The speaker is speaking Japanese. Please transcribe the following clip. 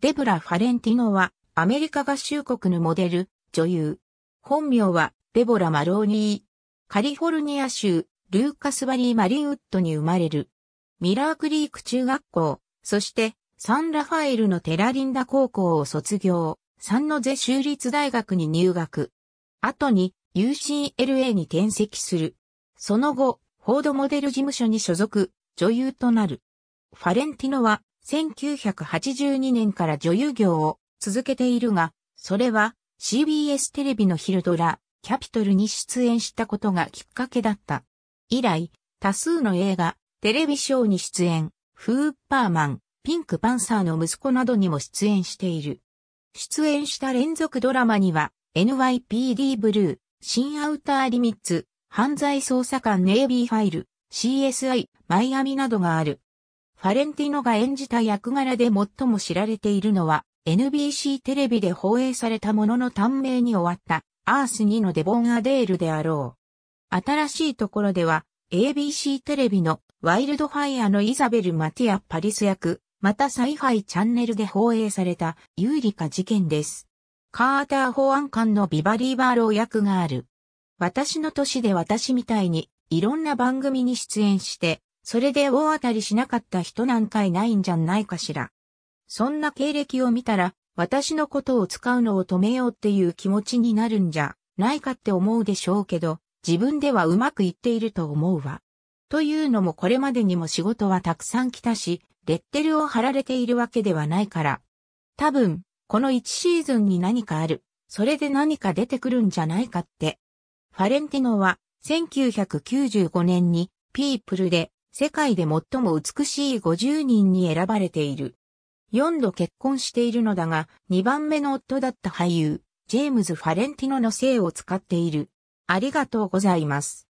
デブラ・ファレンティノは、アメリカ合衆国のモデル、女優。本名は、デボラ・マローニー。カリフォルニア州、ルーカスバリー・マリンウッドに生まれる。ミラークリーク中学校、そして、サンラファエルのテラリンダ高校を卒業、サンノゼ州立大学に入学。後に、UCLA に転籍する。その後、フォードモデル事務所に所属、女優となる。ファレンティノは、1982年から女優業を続けているが、それは CBS テレビの昼ドラ、キャピトルに出演したことがきっかけだった。以来、多数の映画、テレビショーに出演、フーパーマン、ピンクパンサーの息子などにも出演している。出演した連続ドラマには、NYPD ブルー、新アウターリミッツ、犯罪捜査官ネイビーファイル、CSI、マイアミなどがある。ファレンティノが演じた役柄で最も知られているのは、NBC テレビで放映されたものの短命に終わった、アース2のデボン・アデールであろう。新しいところでは、ABC テレビのワイルドファイアのイザベル・マティア・パリス役、またサイハイチャンネルで放映されたユーリカ事件です。カーター保安官のビバリー・バーロー役がある。私の年で私みたいにいろんな番組に出演してそれで大当たりしなかった人なんかいないんじゃないかしら。そんな経歴を見たら、私のことを使うのを止めようっていう気持ちになるんじゃないかって思うでしょうけど、自分ではうまくいっていると思うわ。というのもこれまでにも仕事はたくさん来たし、レッテルを貼られているわけではないから。多分、この1シーズンに何かある、それで何か出てくるんじゃないかって。ファレンティノは1995年にピープルで世界で最も美しい50人に選ばれている。4度結婚しているのだが、2番目の夫だった俳優、ジェームズ・ファレンティノの姓を使っている。ありがとうございます。